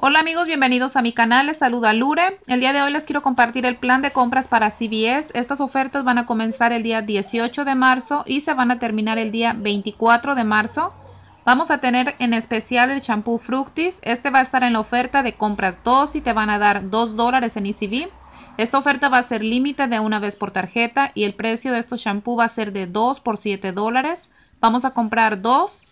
Hola amigos, bienvenidos a mi canal, les saluda Lure. El día de hoy les quiero compartir el plan de compras para CVS. Estas ofertas van a comenzar el día 18 de marzo y se van a terminar el día 24 de marzo. Vamos a tener en especial el champú Fructis. Este va a estar en la oferta de compras 2 y te van a dar 2 dólares en ECB. Esta oferta va a ser límite de una vez por tarjeta y el precio de estos champú va a ser de 2 por 7 dólares. Vamos a comprar 2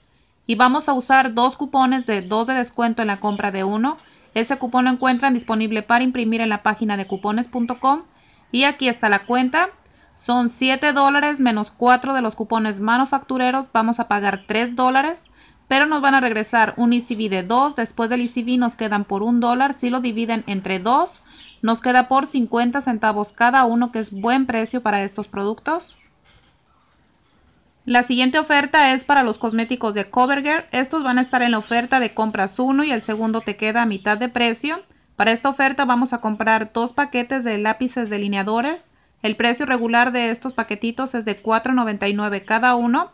y vamos a usar dos cupones de dos de descuento en la compra de uno. Ese cupón lo encuentran disponible para imprimir en la página de cupones.com y aquí está la cuenta. Son 7 dólares menos 4 de los cupones manufactureros. Vamos a pagar 3 dólares, pero nos van a regresar un ECB de 2. Después del ECB nos quedan por 1 dólar. Si lo dividen entre 2, nos queda por 50 centavos cada uno, que es buen precio para estos productos. La siguiente oferta es para los cosméticos de CoverGirl. Estos van a estar en la oferta de compras uno y el segundo te queda a mitad de precio. Para esta oferta vamos a comprar dos paquetes de lápices delineadores. El precio regular de estos paquetitos es de $4.99 cada uno.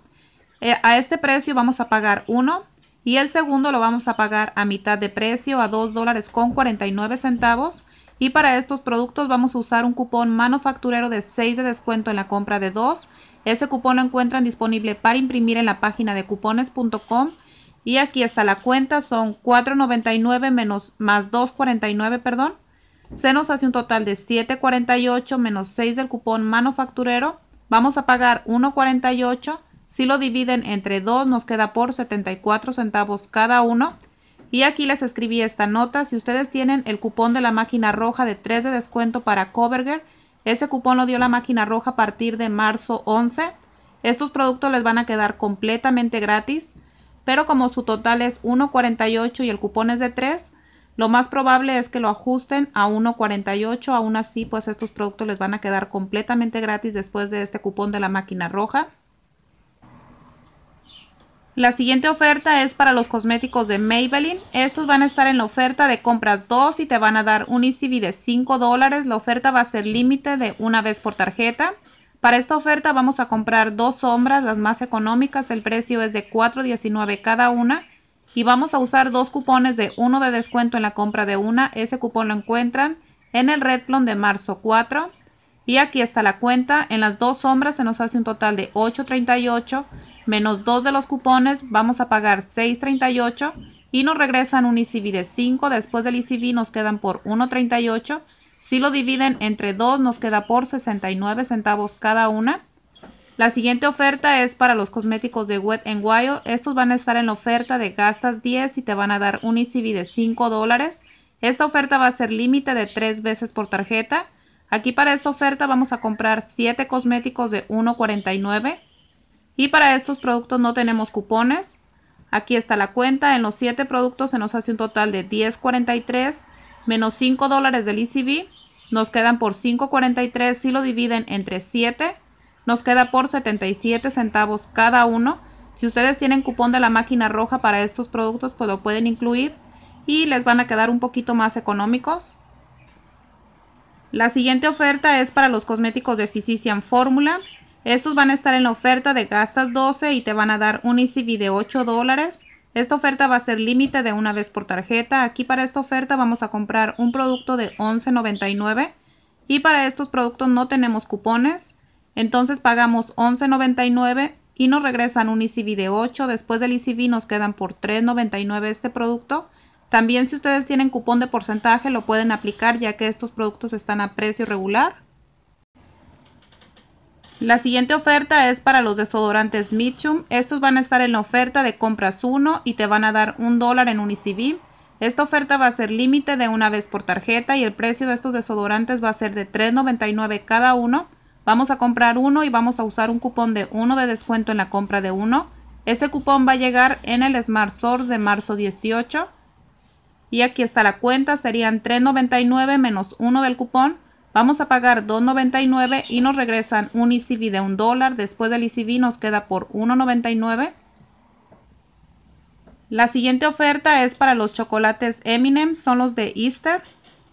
Eh, a este precio vamos a pagar uno y el segundo lo vamos a pagar a mitad de precio a $2.49 Y para estos productos vamos a usar un cupón manufacturero de 6 de descuento en la compra de dos ese cupón lo encuentran disponible para imprimir en la página de cupones.com y aquí está la cuenta, son 4.99 menos más 2.49, perdón. Se nos hace un total de 7.48 menos 6 del cupón manufacturero. Vamos a pagar 1.48. Si lo dividen entre 2 nos queda por 74 centavos cada uno. Y aquí les escribí esta nota. Si ustedes tienen el cupón de la máquina roja de 3 de descuento para Coverger, ese cupón lo dio la máquina roja a partir de marzo 11. Estos productos les van a quedar completamente gratis, pero como su total es 1.48 y el cupón es de 3, lo más probable es que lo ajusten a 1.48. Aún así, pues estos productos les van a quedar completamente gratis después de este cupón de la máquina roja. La siguiente oferta es para los cosméticos de Maybelline. Estos van a estar en la oferta de compras 2 y te van a dar un ECV de 5 dólares. La oferta va a ser límite de una vez por tarjeta. Para esta oferta vamos a comprar dos sombras, las más económicas. El precio es de $4.19 cada una. Y vamos a usar dos cupones de uno de descuento en la compra de una. Ese cupón lo encuentran en el Redplon de marzo 4. Y aquí está la cuenta. En las dos sombras se nos hace un total de $8.38 menos 2 de los cupones, vamos a pagar 6.38 y nos regresan un ICB e de 5. Después del ICB e nos quedan por 1.38. Si lo dividen entre 2 nos queda por 69 centavos cada una. La siguiente oferta es para los cosméticos de Wet n Wild. Estos van a estar en la oferta de gastas 10 y te van a dar un ECB de 5 dólares. Esta oferta va a ser límite de 3 veces por tarjeta. Aquí para esta oferta vamos a comprar 7 cosméticos de 1.49. Y para estos productos no tenemos cupones. Aquí está la cuenta. En los 7 productos se nos hace un total de 10.43 menos 5 dólares del ECB. Nos quedan por 5.43 si lo dividen entre 7. Nos queda por 77 centavos cada uno. Si ustedes tienen cupón de la máquina roja para estos productos, pues lo pueden incluir y les van a quedar un poquito más económicos. La siguiente oferta es para los cosméticos de Physician Fórmula. Estos van a estar en la oferta de gastas 12 y te van a dar un ECB de 8 dólares. Esta oferta va a ser límite de una vez por tarjeta. Aquí para esta oferta vamos a comprar un producto de $11.99 y para estos productos no tenemos cupones. Entonces pagamos $11.99 y nos regresan un ECB de 8. Después del ECB nos quedan por $3.99 este producto. También si ustedes tienen cupón de porcentaje lo pueden aplicar ya que estos productos están a precio regular. La siguiente oferta es para los desodorantes Mitchum. Estos van a estar en la oferta de compras uno y te van a dar un dólar en un Esta oferta va a ser límite de una vez por tarjeta y el precio de estos desodorantes va a ser de $3.99 cada uno. Vamos a comprar uno y vamos a usar un cupón de uno de descuento en la compra de uno. Ese cupón va a llegar en el Smart Source de marzo 18. Y aquí está la cuenta, serían $3.99 menos 1 del cupón. Vamos a pagar 2.99 y nos regresan un ECB de un dólar. Después del ECB nos queda por 1.99. La siguiente oferta es para los chocolates Eminem, son los de Easter.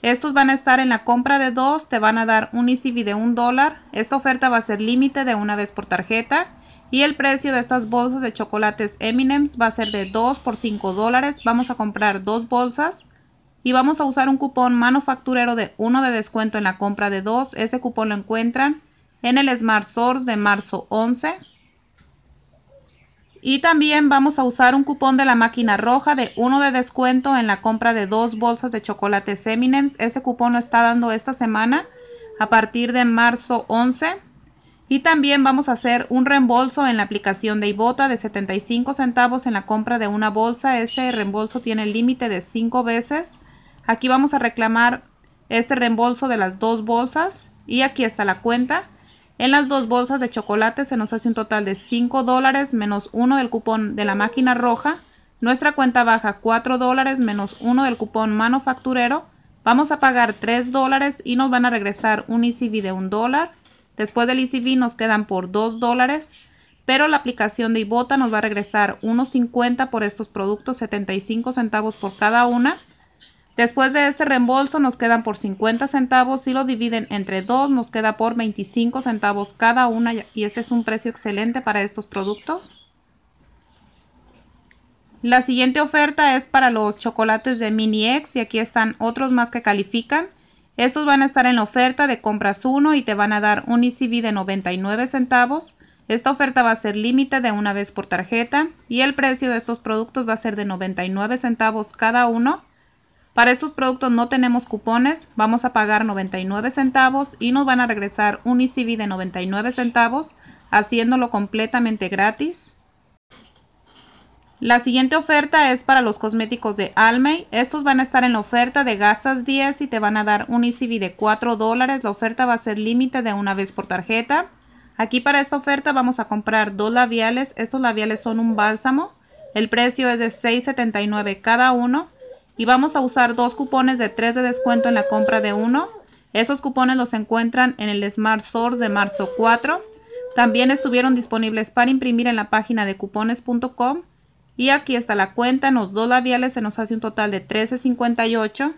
Estos van a estar en la compra de dos, te van a dar un ECB de un dólar. Esta oferta va a ser límite de una vez por tarjeta. Y el precio de estas bolsas de chocolates Eminems va a ser de 2 por 5 dólares. Vamos a comprar dos bolsas y vamos a usar un cupón manufacturero de 1 de descuento en la compra de 2. Ese cupón lo encuentran en el Smart Source de marzo 11. Y también vamos a usar un cupón de la máquina roja de 1 de descuento en la compra de 2 bolsas de chocolate Seminems. Ese cupón lo está dando esta semana a partir de marzo 11. Y también vamos a hacer un reembolso en la aplicación de Ibota de 75 centavos en la compra de una bolsa. Ese reembolso tiene el límite de 5 veces Aquí vamos a reclamar este reembolso de las dos bolsas y aquí está la cuenta. En las dos bolsas de chocolate se nos hace un total de 5 dólares menos uno del cupón de la máquina roja. Nuestra cuenta baja 4 dólares menos 1 del cupón manufacturero. Vamos a pagar 3 dólares y nos van a regresar un ECB de 1 dólar. Después del ECB nos quedan por 2 dólares. Pero la aplicación de Ibota nos va a regresar 1.50 por estos productos, 75 centavos por cada una. Después de este reembolso nos quedan por 50 centavos, si lo dividen entre dos nos queda por 25 centavos cada una y este es un precio excelente para estos productos. La siguiente oferta es para los chocolates de Mini X y aquí están otros más que califican. Estos van a estar en la oferta de compras uno y te van a dar un ECB de 99 centavos. Esta oferta va a ser límite de una vez por tarjeta y el precio de estos productos va a ser de 99 centavos cada uno. Para estos productos no tenemos cupones, vamos a pagar 99 centavos y nos van a regresar un ECB de 99 centavos, haciéndolo completamente gratis. La siguiente oferta es para los cosméticos de Almay. Estos van a estar en la oferta de gastas 10 y te van a dar un ECB de 4 dólares. La oferta va a ser límite de una vez por tarjeta. Aquí para esta oferta vamos a comprar dos labiales. Estos labiales son un bálsamo. El precio es de $6.79 cada uno y vamos a usar dos cupones de 3 de descuento en la compra de uno. Esos cupones los encuentran en el Smart Source de marzo 4. También estuvieron disponibles para imprimir en la página de cupones.com. Y aquí está la cuenta, en los dos labiales se nos hace un total de 13.58.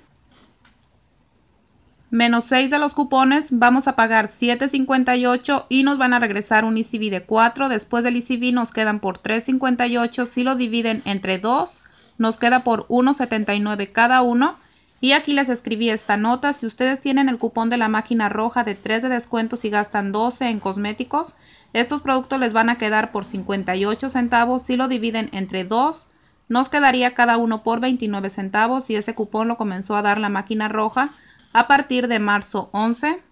Menos 6 de los cupones, vamos a pagar 7.58 y nos van a regresar un ICB de 4. Después del ECB nos quedan por 3.58 si lo dividen entre 2 nos queda por 1,79 cada uno. Y aquí les escribí esta nota. Si ustedes tienen el cupón de la máquina roja de 3 de descuento si gastan 12 en cosméticos, estos productos les van a quedar por 58 centavos. Si lo dividen entre 2, nos quedaría cada uno por 29 centavos y ese cupón lo comenzó a dar la máquina roja a partir de marzo 11.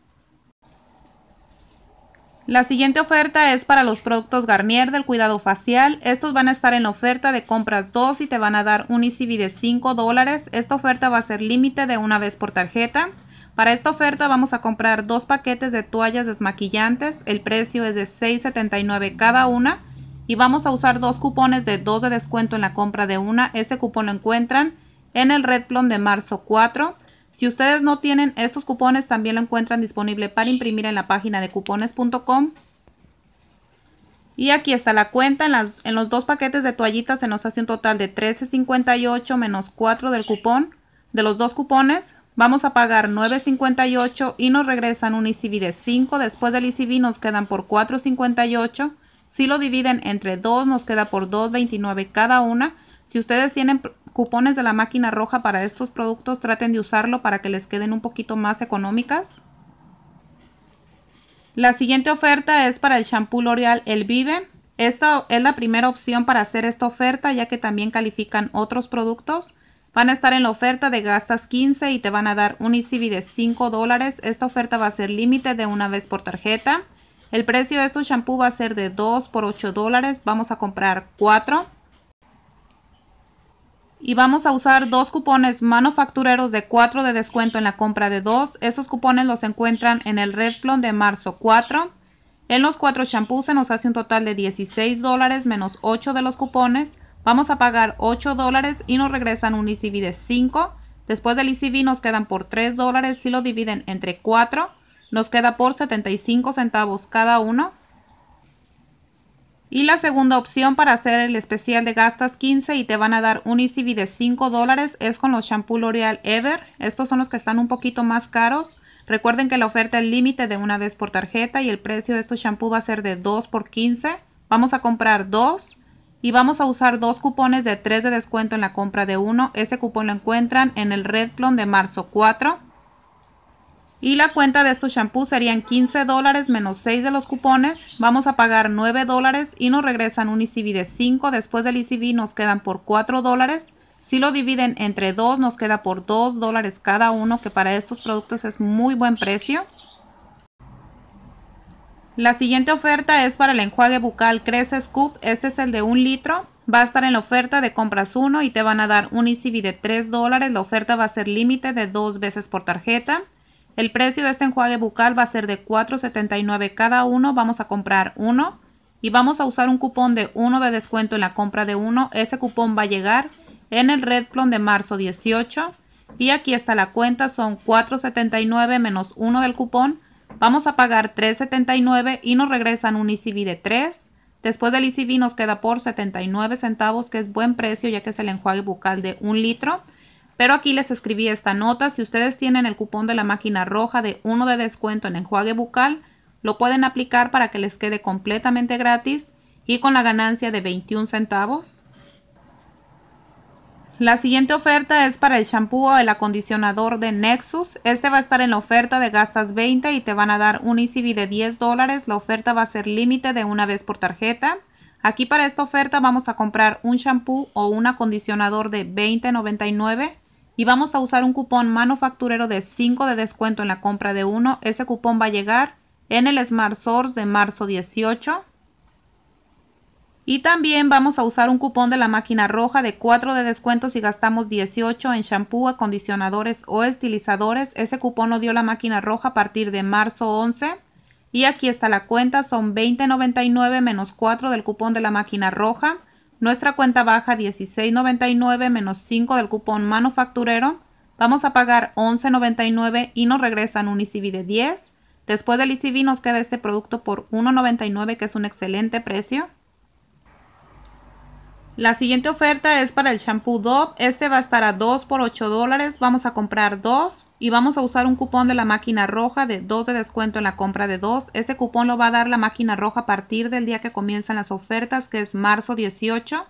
La siguiente oferta es para los productos Garnier del cuidado facial. Estos van a estar en la oferta de compras 2 y te van a dar un ECB de 5 dólares. Esta oferta va a ser límite de una vez por tarjeta. Para esta oferta vamos a comprar dos paquetes de toallas desmaquillantes. El precio es de $6.79 cada una. Y vamos a usar dos cupones de 2 de descuento en la compra de una. Ese cupón lo encuentran en el Red de marzo 4. Si ustedes no tienen estos cupones, también lo encuentran disponible para imprimir en la página de cupones.com. Y aquí está la cuenta. En, los dos paquetes de toallitas se nos hace un total de 13.58 menos 4 del cupón. De los dos cupones vamos a pagar 9.58 y nos regresan un ICB de 5. Después del ICB nos quedan por 4.58. Si lo dividen entre 2 nos queda por 2.29 cada una si ustedes tienen cupones de la máquina roja para estos productos, traten de usarlo para que les queden un poquito más económicas. La siguiente oferta es para el shampoo L'Oreal El Vive. Esta es la primera opción para hacer esta oferta ya que también califican otros productos. Van a estar en la oferta de gastas 15 y te van a dar un ECB de 5 dólares. Esta oferta va a ser límite de una vez por tarjeta. El precio de estos shampoos va a ser de 2 por 8 dólares. Vamos a comprar 4. Y vamos a usar dos cupones manufactureros de 4 de descuento en la compra de dos. Esos cupones los encuentran en el Redplon de marzo 4. En los 4 champús se nos hace un total de 16 dólares menos 8 de los cupones. Vamos a pagar 8 dólares y nos regresan un ECB de 5. Después del ECB nos quedan por 3 dólares si lo dividen entre 4. Nos queda por 75 centavos cada uno. Y la segunda opción para hacer el especial de gastas 15 y te van a dar un ECV de 5 dólares es con los shampoo L'Oreal Ever. Estos son los que están un poquito más caros. Recuerden que la oferta es límite de una vez por tarjeta y el precio de estos shampoo va a ser de 2 por 15. Vamos a comprar dos y vamos a usar dos cupones de 3 de descuento en la compra de uno. Ese cupón lo encuentran en el Red Plum de marzo 4. Y la cuenta de estos shampoos serían 15 dólares menos 6 de los cupones. Vamos a pagar 9 dólares y nos regresan un ICB de 5. Después del ICB nos quedan por 4 dólares. Si lo dividen entre 2 nos queda por 2 dólares cada uno que para estos productos es muy buen precio. La siguiente oferta es para el enjuague bucal Crece Scoop. Este es el de 1 litro. Va a estar en la oferta de compras 1 y te van a dar un ICB de 3 dólares. La oferta va a ser límite de 2 veces por tarjeta. El precio de este enjuague bucal va a ser de $4.79 cada uno. Vamos a comprar uno y vamos a usar un cupón de uno de descuento en la compra de uno. Ese cupón va a llegar en el Redplon de marzo 18 y aquí está la cuenta, son 4.79 menos uno del cupón. Vamos a pagar 3.79 y nos regresan un ECB de 3. Después del ECB nos queda por 79 centavos, que es buen precio ya que es el enjuague bucal de un litro. Pero aquí les escribí esta nota. Si ustedes tienen el cupón de la máquina roja de 1 de descuento en enjuague bucal, lo pueden aplicar para que les quede completamente gratis y con la ganancia de 21 centavos. La siguiente oferta es para el shampoo o el acondicionador de Nexus. Este va a estar en la oferta de gastas 20 y te van a dar un ECB de 10 dólares. La oferta va a ser límite de una vez por tarjeta. Aquí para esta oferta vamos a comprar un shampoo o un acondicionador de $20.99 y vamos a usar un cupón manufacturero de 5 de descuento en la compra de uno. Ese cupón va a llegar en el Smart Source de marzo 18. Y también vamos a usar un cupón de la máquina roja de 4 de descuento si gastamos 18 en shampoo, acondicionadores o estilizadores. Ese cupón lo dio la máquina roja a partir de marzo 11. Y aquí está la cuenta, son 20.99 menos 4 del cupón de la máquina roja. Nuestra cuenta baja 16.99 menos 5 del cupón manufacturero. Vamos a pagar 11.99 y nos regresan un ICB de 10. Después del ICB nos queda este producto por 1.99 que es un excelente precio. La siguiente oferta es para el shampoo Dove. Este va a estar a 2 por 8 dólares. Vamos a comprar 2 y vamos a usar un cupón de la máquina roja de 2 de descuento en la compra de 2. Ese cupón lo va a dar la máquina roja a partir del día que comienzan las ofertas, que es marzo 18.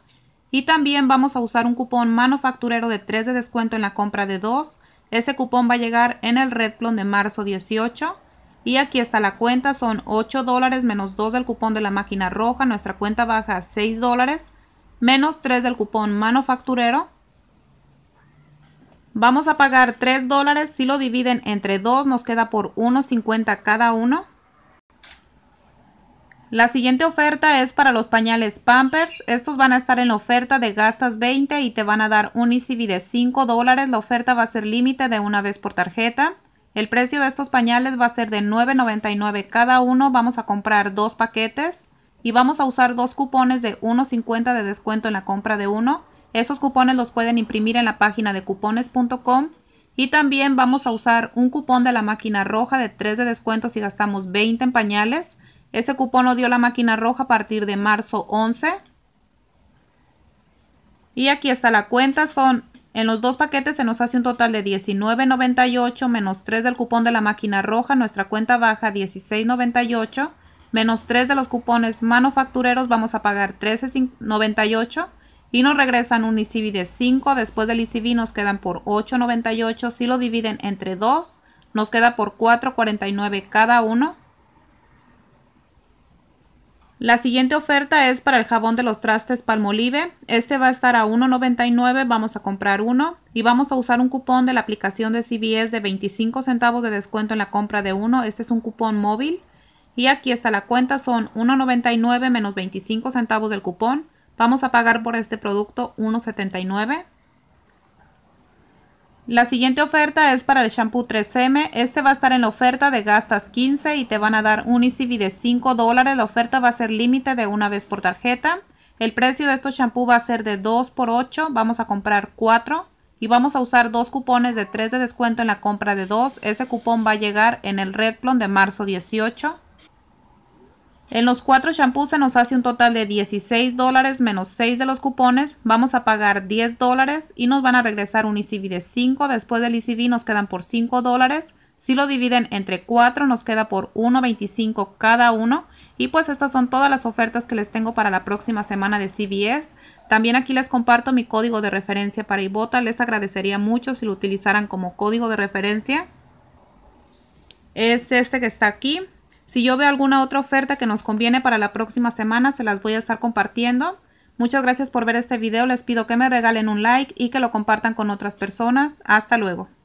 Y también vamos a usar un cupón manufacturero de 3 de descuento en la compra de 2. Ese cupón va a llegar en el Redplon de marzo 18. Y aquí está la cuenta, son 8 dólares menos 2 del cupón de la máquina roja. Nuestra cuenta baja a 6 dólares menos 3 del cupón manufacturero. Vamos a pagar 3 dólares, si lo dividen entre 2 nos queda por 1.50 cada uno. La siguiente oferta es para los pañales Pampers. Estos van a estar en la oferta de gastas 20 y te van a dar un ICB de 5 dólares. La oferta va a ser límite de una vez por tarjeta. El precio de estos pañales va a ser de $9.99 cada uno. Vamos a comprar dos paquetes y vamos a usar dos cupones de 1.50 de descuento en la compra de uno. Esos cupones los pueden imprimir en la página de cupones.com y también vamos a usar un cupón de la máquina roja de 3 de descuento si gastamos 20 en pañales. Ese cupón lo dio la máquina roja a partir de marzo 11. Y aquí está la cuenta, son en los dos paquetes se nos hace un total de $19.98 menos 3 del cupón de la máquina roja, nuestra cuenta baja $16.98 menos 3 de los cupones manufactureros, vamos a pagar 13.98 y nos regresan un ICB de 5. Después del ICB nos quedan por 8.98. Si lo dividen entre 2, nos queda por 4.49 cada uno. La siguiente oferta es para el jabón de los trastes Palmolive. Este va a estar a 1.99, vamos a comprar uno y vamos a usar un cupón de la aplicación de CVS de 25 centavos de descuento en la compra de uno. Este es un cupón móvil y aquí está la cuenta, son 1.99 menos 25 centavos del cupón. Vamos a pagar por este producto 1.79. La siguiente oferta es para el shampoo 3M. Este va a estar en la oferta de gastas 15 y te van a dar un ECB de 5 dólares. La oferta va a ser límite de una vez por tarjeta. El precio de estos shampoo va a ser de 2 por 8. Vamos a comprar 4 y vamos a usar dos cupones de 3 de descuento en la compra de 2. Ese cupón va a llegar en el Redplon de marzo 18. En los cuatro shampoos se nos hace un total de 16 dólares menos 6 de los cupones. Vamos a pagar 10 dólares y nos van a regresar un ICB de 5. Después del ICB nos quedan por 5 dólares. Si lo dividen entre 4 nos queda por 1.25 cada uno. Y pues estas son todas las ofertas que les tengo para la próxima semana de CBS También aquí les comparto mi código de referencia para Ibota. Les agradecería mucho si lo utilizaran como código de referencia. Es este que está aquí. Si yo veo alguna otra oferta que nos conviene para la próxima semana, se las voy a estar compartiendo. Muchas gracias por ver este video. Les pido que me regalen un like y que lo compartan con otras personas. Hasta luego.